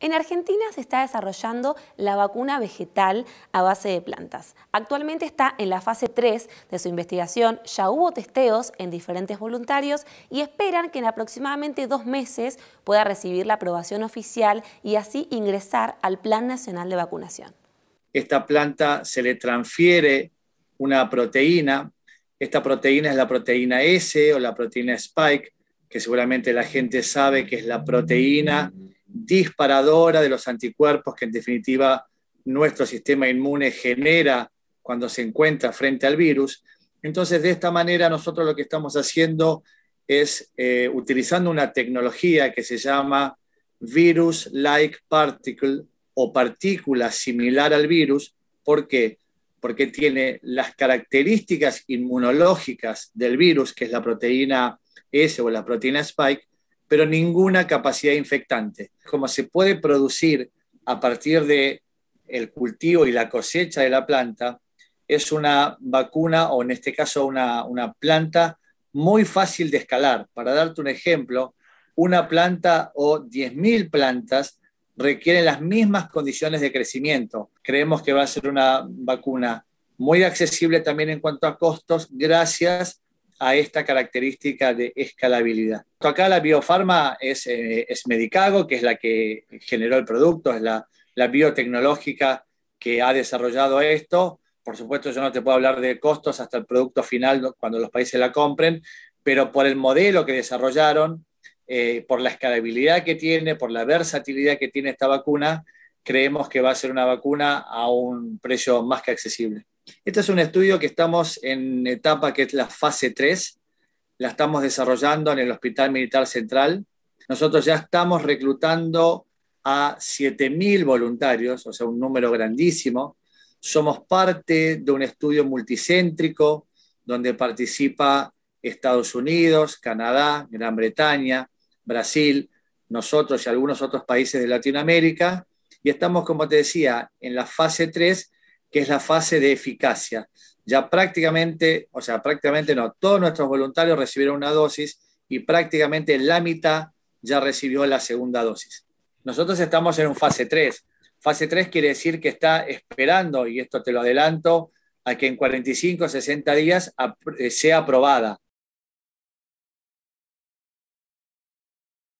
En Argentina se está desarrollando la vacuna vegetal a base de plantas. Actualmente está en la fase 3 de su investigación, ya hubo testeos en diferentes voluntarios y esperan que en aproximadamente dos meses pueda recibir la aprobación oficial y así ingresar al Plan Nacional de Vacunación. Esta planta se le transfiere una proteína, esta proteína es la proteína S o la proteína Spike, que seguramente la gente sabe que es la proteína disparadora de los anticuerpos que en definitiva nuestro sistema inmune genera cuando se encuentra frente al virus. Entonces, de esta manera nosotros lo que estamos haciendo es eh, utilizando una tecnología que se llama virus-like particle o partícula similar al virus. ¿Por Porque tiene las características inmunológicas del virus, que es la proteína S o la proteína Spike, pero ninguna capacidad infectante. Como se puede producir a partir de el cultivo y la cosecha de la planta, es una vacuna o en este caso una, una planta muy fácil de escalar. Para darte un ejemplo, una planta o 10.000 plantas requieren las mismas condiciones de crecimiento. Creemos que va a ser una vacuna muy accesible también en cuanto a costos, gracias a esta característica de escalabilidad. Acá la biofarma eh, es, Medicago, que es la que generó el producto, es la, biotecnológica que ha desarrollado esto. Por supuesto, yo no te puedo hablar de costos hasta el producto final cuando los países la compren, pero por el modelo que desarrollaron, eh, por la escalabilidad que tiene, por la versatilidad que tiene esta vacuna, creemos que va a ser una vacuna a un precio más que accesible. Este es un estudio que estamos en etapa que es la fase 3, la estamos desarrollando en el Hospital Militar Central. Nosotros ya estamos reclutando a 7.000 voluntarios, o sea, un número grandísimo. Somos parte de un estudio multicéntrico donde participa Estados Unidos, Canadá, Gran Bretaña, Brasil, nosotros y algunos otros países de Latinoamérica. Y estamos, como te decía, en la fase 3 que es la fase de eficacia. Ya prácticamente, o sea, prácticamente no, todos nuestros voluntarios recibieron una dosis y prácticamente la mitad ya recibió la segunda dosis. Nosotros estamos en un fase 3. Fase 3 quiere decir que está esperando, y esto te lo adelanto, a que en 45 o 60 días eh, sea aprobada.